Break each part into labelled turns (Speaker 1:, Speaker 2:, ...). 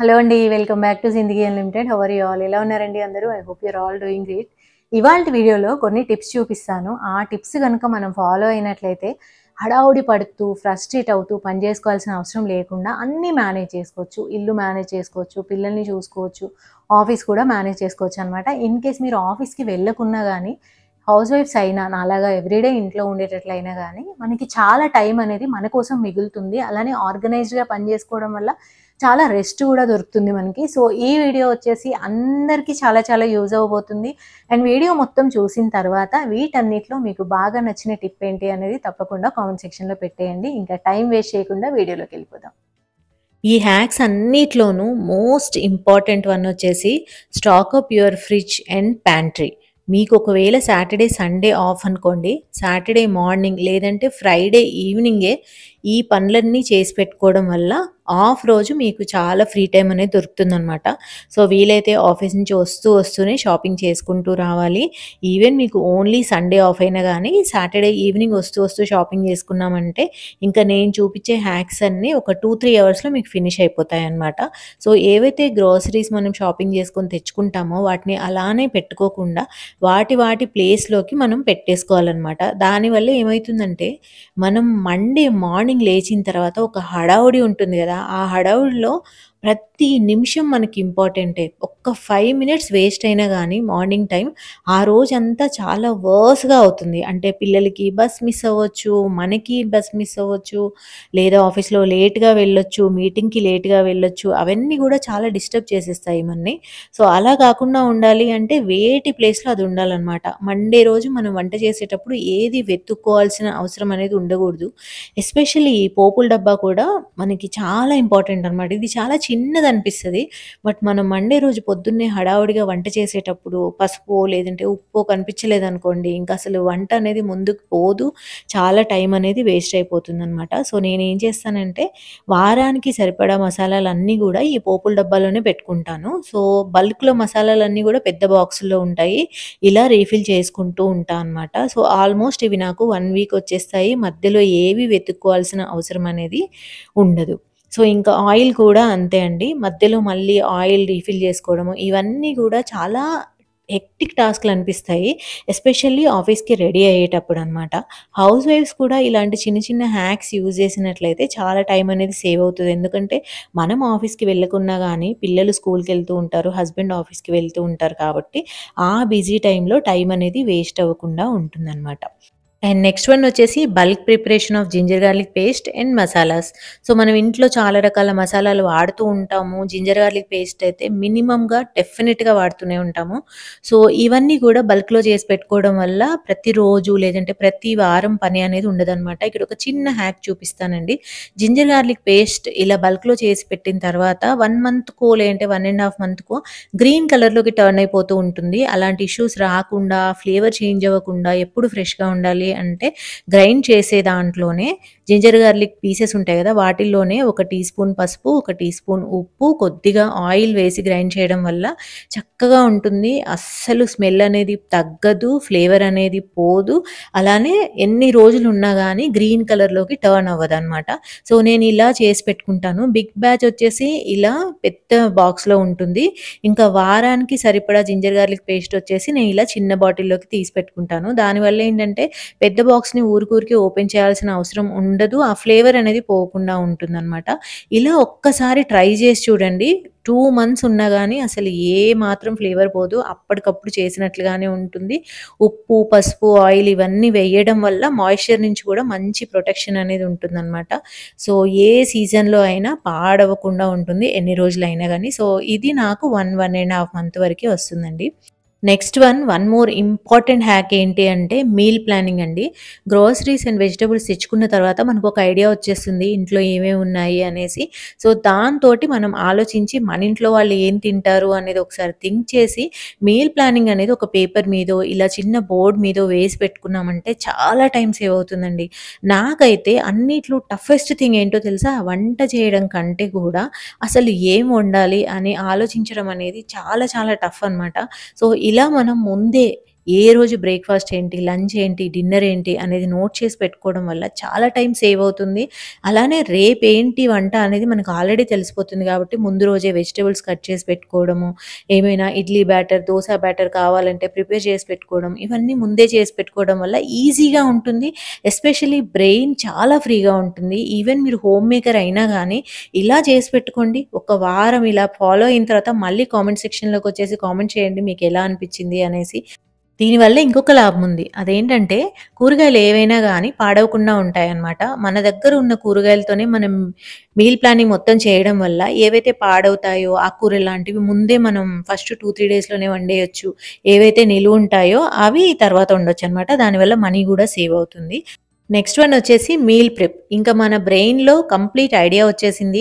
Speaker 1: hello అండి welcome back to Zindagi unlimited how are you all ఎలా ఉన్నారండి అందరూ I hope you're all doing great ఇవాళ వీడియోలో కొన్ని టిప్స్ చూపిస్తాను ఆ టిప్స్ కనుక మనం ఫాలో అయినట్లయితే హడావుడి పడుతూ ఫ్రస్ట్రేట్ అవుతూ పని చేసుకోవాల్సిన అవసరం లేకుండా అన్నీ మేనేజ్ చేసుకోవచ్చు ఇల్లు మేనేజ్ చేసుకోవచ్చు పిల్లల్ని చూసుకోవచ్చు ఆఫీస్ కూడా మేనేజ్ చేసుకోవచ్చు అనమాట ఇన్ కేస్ మీరు ఆఫీస్కి వెళ్ళకున్నా కానీ హౌస్ వైఫ్స్ అయినా నాలాగా ఎవ్రీడే ఇంట్లో ఉండేటట్లయినా కానీ మనకి చాలా టైం అనేది మన కోసం మిగులుతుంది అలానే ఆర్గనైజ్డ్గా పని చేసుకోవడం వల్ల చాలా రెస్ట్ కూడా దొరుకుతుంది మనకి సో ఈ వీడియో వచ్చేసి అందరికీ చాలా చాలా యూజ్ అవ్వబోతుంది అండ్ వీడియో మొత్తం చూసిన తర్వాత వీటన్నిటిలో మీకు బాగా నచ్చిన టిప్ ఏంటి అనేది తప్పకుండా కామెంట్ సెక్షన్లో పెట్టేయండి ఇంకా టైం వేస్ట్ చేయకుండా వీడియోలోకి వెళ్ళిపోదాం ఈ హ్యాక్స్ అన్నిట్లోనూ మోస్ట్ ఇంపార్టెంట్ వన్ వచ్చేసి stock up your fridge and pantry మీకు ఒకవేళ సాటర్డే సండే ఆఫ్ అనుకోండి సాటర్డే మార్నింగ్ లేదంటే ఫ్రైడే ఈవినింగే ఈ పనులన్నీ చేసి పెట్టుకోవడం వల్ల ఆఫ్ రోజు మీకు చాలా ఫ్రీ టైం అనేది దొరుకుతుందనమాట సో వీలైతే ఆఫీస్ నుంచి వస్తూ వస్తూనే షాపింగ్ చేసుకుంటూ రావాలి ఈవెన్ మీకు ఓన్లీ సండే ఆఫ్ అయినా కానీ సాటర్డే ఈవినింగ్ వస్తూ వస్తూ షాపింగ్ చేసుకున్నామంటే ఇంకా నేను చూపించే హ్యాక్స్ అన్నీ ఒక టూ త్రీ అవర్స్లో మీకు ఫినిష్ అయిపోతాయి అనమాట సో ఏవైతే గ్రోసరీస్ మనం షాపింగ్ చేసుకొని తెచ్చుకుంటామో వాటిని అలానే పెట్టుకోకుండా వాటి వాటి ప్లేస్లోకి మనం పెట్టేసుకోవాలన్నమాట దానివల్ల ఏమవుతుందంటే మనం మండే మార్నింగ్ లేచిన తర్వాత ఒక హడావుడి ఉంటుంది కదా ఆ హడావుడిలో ప్రతి ప్రతి నిమిషం మనకి ఇంపార్టెంటే ఒక్క ఫైవ్ మినిట్స్ వేస్ట్ అయినా కానీ మార్నింగ్ టైం ఆ రోజంతా చాలా వర్స్గా అవుతుంది అంటే పిల్లలకి బస్ మిస్ అవ్వచ్చు మనకి బస్ మిస్ అవ్వచ్చు లేదా ఆఫీస్లో లేట్గా వెళ్ళొచ్చు మీటింగ్కి లేట్గా వెళ్ళొచ్చు అవన్నీ కూడా చాలా డిస్టర్బ్ చేసేస్తాయి మనని సో అలా కాకుండా ఉండాలి అంటే వేటి ప్లేస్లో అది ఉండాలన్నమాట మండే రోజు మనం వంట చేసేటప్పుడు ఏది వెతుక్కోవాల్సిన అవసరం అనేది ఉండకూడదు ఎస్పెషల్లీ పోపుల డబ్బా కూడా మనకి చాలా ఇంపార్టెంట్ అనమాట ఇది చాలా చిన్నది చిన్నది అనిపిస్తుంది బట్ మనం మండే రోజు పొద్దున్నే హడావుడిగా వంట చేసేటప్పుడు పసుపు లేదంటే ఉప్పు కనిపించలేదు అనుకోండి ఇంకా అసలు వంట అనేది ముందుకు పోదు చాలా టైం అనేది వేస్ట్ అయిపోతుంది అనమాట సో నేను ఏం చేస్తానంటే వారానికి సరిపడా మసాలాలు అన్నీ కూడా ఈ పోపుల డబ్బాలోనే పెట్టుకుంటాను సో బల్క్లో మసాలాలన్నీ కూడా పెద్ద బాక్సుల్లో ఉంటాయి ఇలా రీఫిల్ చేసుకుంటూ ఉంటాను అనమాట సో ఆల్మోస్ట్ ఇవి నాకు వన్ వీక్ వచ్చేస్తాయి మధ్యలో ఏవి వెతుక్కోవాల్సిన అవసరం అనేది ఉండదు సో ఇంకా ఆయిల్ కూడా అంతే అండి మధ్యలో మళ్ళీ ఆయిల్ రీఫిల్ చేసుకోవడము ఇవన్నీ కూడా చాలా హెక్టిక్ టాస్క్లు అనిపిస్తాయి ఎస్పెషల్లీ ఆఫీస్కి రెడీ అయ్యేటప్పుడు అనమాట హౌస్ వైఫ్స్ కూడా ఇలాంటి చిన్న చిన్న హ్యాక్స్ యూజ్ చేసినట్లయితే చాలా టైం అనేది సేవ్ అవుతుంది ఎందుకంటే మనం ఆఫీస్కి వెళ్ళకున్నా కానీ పిల్లలు స్కూల్కి వెళ్తూ ఉంటారు హస్బెండ్ ఆఫీస్కి వెళ్తూ ఉంటారు కాబట్టి ఆ బిజీ టైంలో టైం అనేది వేస్ట్ అవ్వకుండా ఉంటుందన్నమాట అండ్ నెక్స్ట్ వన్ వచ్చేసి bulk preparation of ginger garlic paste and masalas so మనం ఇంట్లో చాలా రకాల మసాలాలు వాడుతూ ఉంటాము జింజర్ గార్లిక్ పేస్ట్ అయితే మినిమంగా డెఫినెట్గా వాడుతూనే ఉంటాము సో ఇవన్నీ కూడా బల్క్లో చేసి పెట్టుకోవడం వల్ల ప్రతిరోజు లేదంటే ప్రతి వారం పని అనేది ఉండదన్నమాట ఇక్కడ ఒక చిన్న హ్యాక్ చూపిస్తానండి జింజర్ గార్లిక్ పేస్ట్ ఇలా బల్క్లో చేసి పెట్టిన తర్వాత వన్ మంత్కో లేదంటే వన్ అండ్ హాఫ్ మంత్కో గ్రీన్ కలర్లోకి టర్న్ అయిపోతూ ఉంటుంది అలాంటి ఇష్యూస్ రాకుండా ఫ్లేవర్ చేంజ్ అవ్వకుండా ఎప్పుడు ఫ్రెష్గా ఉండాలి అంటే గ్రైండ్ చేసే దాంట్లోనే జింజర్ గార్లిక్ పీసెస్ ఉంటాయి కదా వాటిల్లోనే ఒక టీ స్పూన్ పసుపు ఒక టీ స్పూన్ ఉప్పు కొద్దిగా ఆయిల్ వేసి గ్రైండ్ చేయడం వల్ల చక్కగా ఉంటుంది అస్సలు స్మెల్ అనేది తగ్గదు ఫ్లేవర్ అనేది పోదు అలానే ఎన్ని రోజులు ఉన్నా కానీ గ్రీన్ కలర్లోకి టర్న్ అవ్వదు అనమాట సో నేను ఇలా చేసి పెట్టుకుంటాను బిగ్ బ్యాచ్ వచ్చేసి ఇలా పెద్ద బాక్స్లో ఉంటుంది ఇంకా వారానికి సరిపడా జింజర్ గార్లిక్ పేస్ట్ వచ్చేసి నేను ఇలా చిన్న బాటిల్లోకి తీసి పెట్టుకుంటాను దానివల్ల ఏంటంటే పెద్ద బాక్స్ని ఊరికూరికి ఓపెన్ చేయాల్సిన అవసరం ఉండదు ఆ ఫ్లేవర్ అనేది పోకుండా ఉంటుందన్నమాట ఇలా ఒక్కసారి ట్రై చేసి చూడండి టూ మంత్స్ ఉన్నా కానీ అసలు ఏ మాత్రం ఫ్లేవర్ పోదు అప్పటికప్పుడు చేసినట్లుగానే ఉంటుంది ఉప్పు పసుపు ఆయిల్ ఇవన్నీ వేయడం వల్ల మాయిశ్చర్ నుంచి కూడా మంచి ప్రొటెక్షన్ అనేది ఉంటుందన్నమాట సో ఏ సీజన్లో అయినా పాడవకుండా ఉంటుంది ఎన్ని రోజులైనా కానీ సో ఇది నాకు one one and half month వరకే వస్తుందండి next one one more important hack ఏంటి అంటే మీల్ ప్లానింగ్ అండి గ్రోసరీస్ అండ్ వెజిటబుల్స్ తెచ్చుకున్న తర్వాత మనకు ఒక ఐడియా వచ్చేస్తుంది ఇంట్లో ఏమేమి ఉన్నాయి అనేసి సో దాంతో మనం ఆలోచించి మన ఇంట్లో వాళ్ళు ఏం తింటారు అనేది ఒకసారి థింక్ చేసి మీల్ ప్లానింగ్ అనేది ఒక పేపర్ మీదో ఇలా చిన్న బోర్డు మీదో వేసి పెట్టుకున్నామంటే చాలా టైం సేవ్ అవుతుందండి నాకైతే అన్నిట్లో టఫెస్ట్ థింగ్ ఏంటో తెలుసా వంట చేయడం కంటే కూడా అసలు ఏం వండాలి అని ఆలోచించడం అనేది చాలా చాలా టఫ్ అనమాట సో ఇలా మనం ముందే ఏ రోజు బ్రేక్ఫాస్ట్ ఏంటి లంచ్ ఏంటి డిన్నర్ ఏంటి అనేది నోట్ చేసి పెట్టుకోవడం వల్ల చాలా టైం సేవ్ అవుతుంది అలానే రేపు ఏంటి వంట అనేది మనకు ఆల్రెడీ తెలిసిపోతుంది కాబట్టి ముందు రోజే వెజిటేబుల్స్ కట్ చేసి పెట్టుకోవడము ఏమైనా ఇడ్లీ బ్యాటర్ దోశ బ్యాటర్ కావాలంటే ప్రిపేర్ చేసి పెట్టుకోవడం ఇవన్నీ ముందే చేసి పెట్టుకోవడం వల్ల ఈజీగా ఉంటుంది ఎస్పెషలీ బ్రెయిన్ చాలా ఫ్రీగా ఉంటుంది ఈవెన్ మీరు హోమ్ మేకర్ అయినా కానీ ఇలా చేసి పెట్టుకోండి ఒక వారం ఇలా ఫాలో అయిన తర్వాత మళ్ళీ కామెంట్ సెక్షన్లోకి వచ్చేసి కామెంట్ చేయండి మీకు ఎలా అనిపించింది అనేసి దీనివల్ల ఇంకొక లాభం ఉంది అదేంటంటే కూరగాయలు ఏవైనా కానీ పాడవకుండా ఉంటాయన్నమాట మన దగ్గర ఉన్న కూరగాయలతోనే మనం మీల్ ప్లానింగ్ మొత్తం చేయడం వల్ల ఏవైతే పాడవుతాయో ఆకుకూరలు లాంటివి ముందే మనం ఫస్ట్ టూ త్రీ డేస్లోనే వండేయచ్చు ఏవైతే నిలువ ఉంటాయో అవి తర్వాత ఉండొచ్చు అనమాట దానివల్ల మనీ కూడా సేవ్ అవుతుంది నెక్స్ట్ వన్ వచ్చేసి మీల్ ప్రిప్ ఇంకా మన బ్రెయిన్లో కంప్లీట్ ఐడియా వచ్చేసింది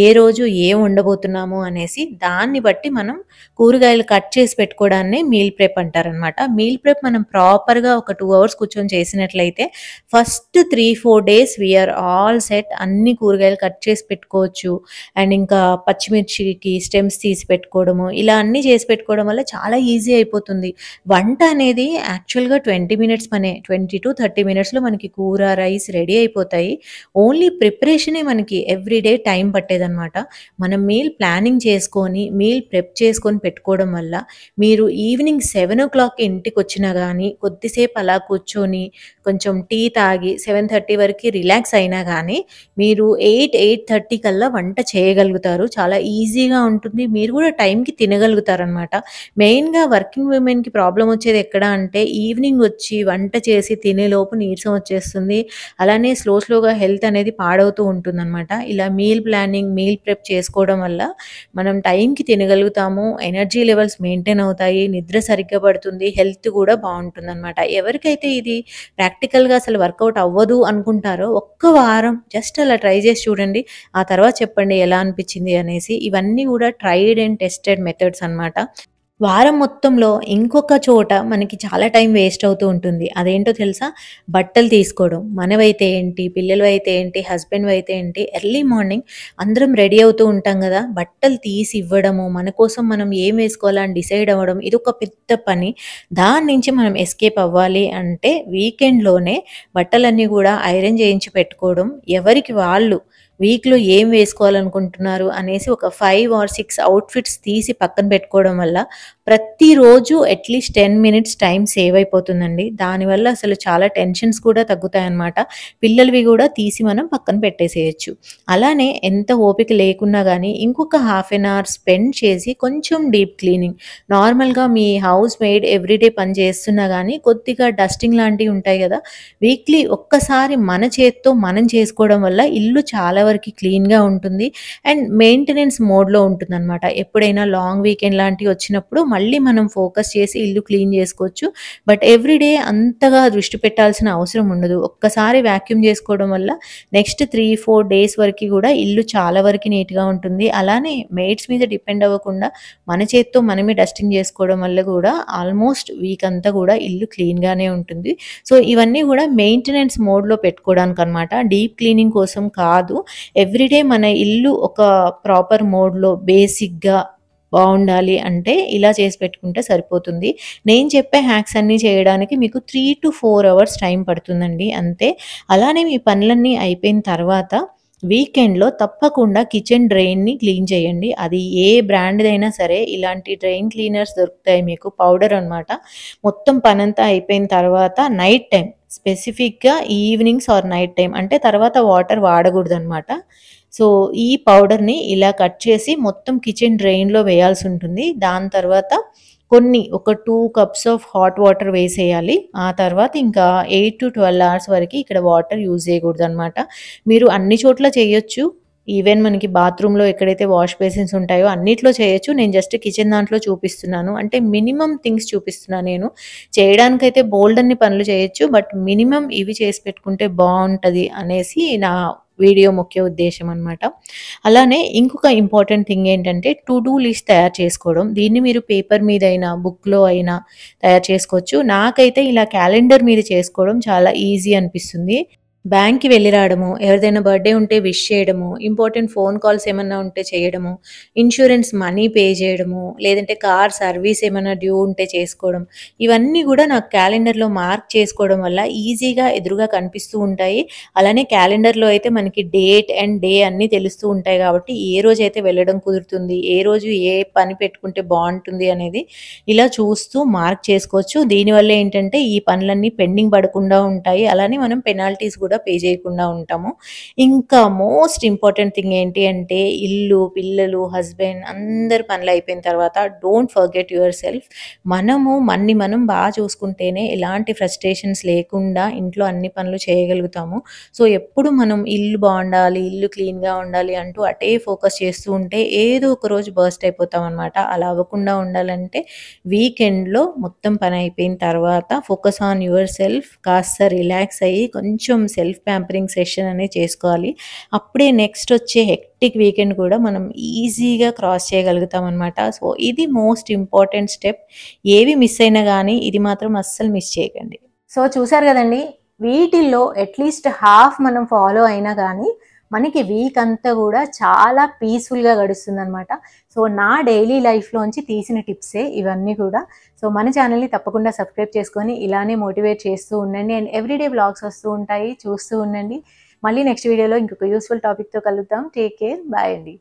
Speaker 1: ఏ రోజు ఏం ఉండబోతున్నాము అనేసి దాన్ని బట్టి మనం కూరగాయలు కట్ చేసి పెట్టుకోవడాన్ని మీల్ ప్రిప్ అంటారనమాట మీల్ ప్రిప్ మనం ప్రాపర్గా ఒక టూ అవర్స్ కూర్చొని చేసినట్లయితే first three four days we're all set అన్ని కూరగాయలు కట్ చేసి పెట్టుకోవచ్చు అండ్ ఇంకా పచ్చిమిర్చికి స్టెమ్స్ తీసి పెట్టుకోవడము ఇలా అన్ని చేసి పెట్టుకోవడం వల్ల చాలా ఈజీ అయిపోతుంది వంట అనేది యాక్చువల్గా ట్వంటీ మినిట్స్ పనే ట్వంటీ టు థర్టీ మినిట్స్లో మనకి కూర రైస్ రెడీ అయిపోతాయి ఓన్లీ ప్రిపరేషనే మనకి ఎవ్రీడే టైం పట్టేదనమాట మనం మీల్ ప్లానింగ్ చేసుకొని మీల్ ప్రెప్ చేసుకొని పెట్టుకోవడం వల్ల మీరు ఈవినింగ్ సెవెన్ ఓ క్లాక్ ఇంటికి వచ్చినా కానీ కొద్దిసేపు అలా కూర్చొని కొంచెం టీ తాగి సెవెన్ థర్టీ వరకు రిలాక్స్ అయినా కానీ మీరు ఎయిట్ ఎయిట్ థర్టీ కల్లా వంట చేయగలుగుతారు చాలా ఈజీగా ఉంటుంది మీరు కూడా టైంకి తినగలుగుతారు అనమాట మెయిన్గా వర్కింగ్ ఉమెన్కి ప్రాబ్లం వచ్చేది ఎక్కడ అంటే ఈవినింగ్ వచ్చి వంట చేసి తినేలోపు నీరసం వచ్చేస్తుంది అలానే స్లో స్లోగా హెల్త్ అనేది పాడవుతూ ఉంటుంది అనమాట ఇలా మీల్ ప్లానింగ్ మీల్ ప్రెప్ చేసుకోవడం వల్ల మనం టైంకి తినగలుగుతాము ఎనర్జీ లెవెల్స్ మెయింటైన్ అవుతాయి నిద్ర సరిగ్గా పడుతుంది హెల్త్ కూడా అనమాట ఎవరికైతే ఇది ప్రాక్టీస్ ప్రాక్టికల్గా అసలు వర్కౌట్ అవ్వదు అనుకుంటారో ఒక్క వారం జస్ట్ అలా ట్రై చేసి చూడండి ఆ తర్వాత చెప్పండి ఎలా అనిపించింది అనేసి ఇవన్నీ కూడా ట్రైడ్ అండ్ టెస్టెడ్ మెథడ్స్ అనమాట వారం మొత్తంలో ఇంకొక చోట మనకి చాలా టైం వేస్ట్ అవుతూ ఉంటుంది అదేంటో తెలుసా బట్టలు తీసుకోవడం మనవైతే ఏంటి పిల్లలు అయితే ఏంటి హస్బెండ్ అయితే ఏంటి ఎర్లీ మార్నింగ్ అందరం రెడీ అవుతూ ఉంటాం కదా బట్టలు తీసి ఇవ్వడము మన కోసం మనం ఏం వేసుకోవాలని డిసైడ్ అవ్వడం ఇది ఒక పెద్ద పని దాని నుంచి మనం ఎస్కేప్ అవ్వాలి అంటే వీకెండ్లోనే బట్టలన్నీ కూడా ఐరన్ చేయించి పెట్టుకోవడం ఎవరికి వాళ్ళు వీక్లో ఏం వేసుకోవాలనుకుంటున్నారు అనేసి ఒక ఫైవ్ ఆర్ సిక్స్ అవుట్ఫిట్స్ తీసి పక్కన పెట్టుకోవడం వల్ల ప్రతిరోజు at least ten minutes time save అయిపోతుందండి దానివల్ల అసలు చాలా టెన్షన్స్ కూడా తగ్గుతాయన్నమాట పిల్లలవి కూడా తీసి మనం పక్కన పెట్టేసేయచ్చు అలానే ఎంత ఓపిక లేకున్నా కానీ ఇంకొక హాఫ్ ఎన్ అవర్ స్పెండ్ చేసి కొంచెం డీప్ క్లీనింగ్ నార్మల్గా మీ హౌస్ మేడ్ ఎవ్రీడే పని చేస్తున్నా కానీ కొద్దిగా డస్టింగ్ లాంటివి ఉంటాయి కదా వీక్లీ ఒక్కసారి మన చేత్తో మనం చేసుకోవడం వల్ల ఇల్లు చాలా వరకు క్లీన్గా ఉంటుంది అండ్ మెయింటెనెన్స్ మోడ్లో ఉంటుంది అనమాట ఎప్పుడైనా లాంగ్ వీకెండ్ లాంటివి వచ్చినప్పుడు మళ్ళీ మనం ఫోకస్ చేసి ఇల్లు క్లీన్ చేసుకోవచ్చు బట్ ఎవ్రీడే అంతగా దృష్టి పెట్టాల్సిన అవసరం ఉండదు ఒక్కసారి వ్యాక్యూమ్ చేసుకోవడం వల్ల నెక్స్ట్ త్రీ ఫోర్ డేస్ వరకు కూడా ఇల్లు చాలా వరకు నీట్గా ఉంటుంది అలానే మేడ్స్ మీద డిపెండ్ అవ్వకుండా మన చేత్తో మనమే డస్టింగ్ చేసుకోవడం వల్ల కూడా ఆల్మోస్ట్ వీక్ అంతా కూడా ఇల్లు క్లీన్గానే ఉంటుంది సో ఇవన్నీ కూడా మెయింటెనెన్స్ మోడ్లో పెట్టుకోవడానికి అనమాట డీప్ క్లీనింగ్ కోసం కాదు ఎవ్రీడే మన ఇల్లు ఒక ప్రాపర్ మోడ్లో బేసిక్గా బాగుండాలి అంటే ఇలా చేసి పెట్టుకుంటే సరిపోతుంది నేను చెప్పే హ్యాక్స్ అన్నీ చేయడానికి మీకు three to four hours time పడుతుందండి అంతే అలానే మీ పనులన్నీ అయిపోయిన తర్వాత వీకెండ్లో తప్పకుండా కిచెన్ డ్రైన్ని క్లీన్ చేయండి అది ఏ బ్రాండ్దైనా సరే ఇలాంటి డ్రైన్ క్లీనర్స్ దొరుకుతాయి మీకు పౌడర్ అనమాట మొత్తం పనంతా అయిపోయిన తర్వాత నైట్ టైం స్పెసిఫిక్గా ఈవినింగ్స్ ఆర్ నైట్ టైం అంటే తర్వాత వాటర్ వాడకూడదు అనమాట సో ఈ పౌడర్ని ఇలా కట్ చేసి మొత్తం కిచెన్ డ్రైన్లో వేయాల్సి ఉంటుంది దాని తర్వాత కొన్ని ఒక two cups of hot water వేసేయాలి ఆ తర్వాత ఇంకా ఎయిట్ టు ట్వెల్వ్ అవర్స్ వరకు ఇక్కడ వాటర్ యూజ్ చేయకూడదు అనమాట మీరు అన్ని చోట్ల చేయొచ్చు ఈవెన్ మనకి బాత్రూంలో ఎక్కడైతే వాష్ బేసిన్స్ ఉంటాయో అన్నిట్లో చేయొచ్చు నేను జస్ట్ కిచెన్ దాంట్లో చూపిస్తున్నాను అంటే మినిమం థింగ్స్ చూపిస్తున్నాను నేను చేయడానికైతే బోల్డ్ అన్ని పనులు చేయొచ్చు బట్ మినిమం ఇవి చేసి పెట్టుకుంటే బాగుంటుంది అనేసి నా వీడియో ముఖ్య ఉద్దేశం అనమాట అలానే ఇంకొక ఇంపార్టెంట్ థింగ్ ఏంటంటే టు డూ లిస్ట్ తయారు చేసుకోవడం దీన్ని మీరు పేపర్ మీద అయినా బుక్లో అయినా తయారు చేసుకోవచ్చు నాకైతే ఇలా క్యాలెండర్ మీద చేసుకోవడం చాలా ఈజీ అనిపిస్తుంది బ్యాంక్కి వెళ్ళి రావడము ఎవరిదైనా బర్త్డే ఉంటే విష్ చేయడము ఇంపార్టెంట్ ఫోన్ కాల్స్ ఏమన్నా ఉంటే చేయడము ఇన్సూరెన్స్ మనీ పే చేయడము లేదంటే కార్ సర్వీస్ ఏమైనా డ్యూ ఉంటే చేసుకోవడం ఇవన్నీ కూడా నాకు క్యాలెండర్లో మార్క్ చేసుకోవడం వల్ల ఈజీగా ఎదురుగా కనిపిస్తూ ఉంటాయి అలానే క్యాలెండర్లో అయితే మనకి డేట్ అండ్ డే అన్నీ తెలుస్తూ ఉంటాయి కాబట్టి ఏ రోజు అయితే వెళ్ళడం కుదురుతుంది ఏ రోజు ఏ పని పెట్టుకుంటే బాగుంటుంది అనేది ఇలా చూస్తూ మార్క్ చేసుకోవచ్చు దీనివల్ల ఏంటంటే ఈ పనులన్నీ పెండింగ్ పడకుండా ఉంటాయి అలానే మనం పెనాల్టీస్ కూడా కూడా పే చేయకుండా ఉంటాము ఇంకా మోస్ట్ ఇంపార్టెంట్ థింగ్ ఏంటి అంటే ఇల్లు పిల్లలు హస్బెండ్ అందరి పనులు అయిపోయిన తర్వాత డోంట్ ఫర్గెట్ యువర్ సెల్ఫ్ మనము మన్ని మనం బాగా చూసుకుంటేనే ఎలాంటి ఫ్రస్ట్రేషన్స్ లేకుండా ఇంట్లో అన్ని పనులు చేయగలుగుతాము సో ఎప్పుడు మనం ఇల్లు బాగుండాలి ఇల్లు క్లీన్గా ఉండాలి అంటూ అటే ఫోకస్ చేస్తూ ఉంటే ఏదో ఒక రోజు బర్స్ట్ అయిపోతాం అనమాట అలా అవ్వకుండా ఉండాలంటే వీకెండ్లో మొత్తం పని అయిపోయిన తర్వాత ఫోకస్ ఆన్ యువర్ సెల్ఫ్ కాస్త రిలాక్స్ అయ్యి కొంచెం సెల్ఫ్ ప్యాంపరింగ్ సెషన్ అనేది చేసుకోవాలి అప్పుడే నెక్స్ట్ వచ్చే హెక్టిక్ వీకెండ్ కూడా మనం ఈజీగా క్రాస్ చేయగలుగుతాం అనమాట సో ఇది మోస్ట్ ఇంపార్టెంట్ స్టెప్ ఏవి మిస్ అయినా కానీ ఇది మాత్రం అస్సలు మిస్ చేయకండి సో చూసారు కదండి వీటిల్లో అట్లీస్ట్ హాఫ్ మనం ఫాలో అయినా కానీ మనకి వీక్ అంతా కూడా చాలా పీస్ఫుల్గా గడుస్తుంది అనమాట సో నా డైలీ లైఫ్లోంచి తీసిన టిప్సే ఇవన్నీ కూడా సో మన ఛానల్ని తప్పకుండా సబ్స్క్రైబ్ చేసుకొని ఇలానే మోటివేట్ చేస్తూ ఉండండి అండ్ ఎవ్రీడే బ్లాగ్స్ వస్తూ ఉంటాయి చూస్తూ ఉండండి మళ్ళీ నెక్స్ట్ వీడియోలో ఇంకొక యూస్ఫుల్ టాపిక్తో కలుద్దాం టేక్ కేర్ బాయ్ అండి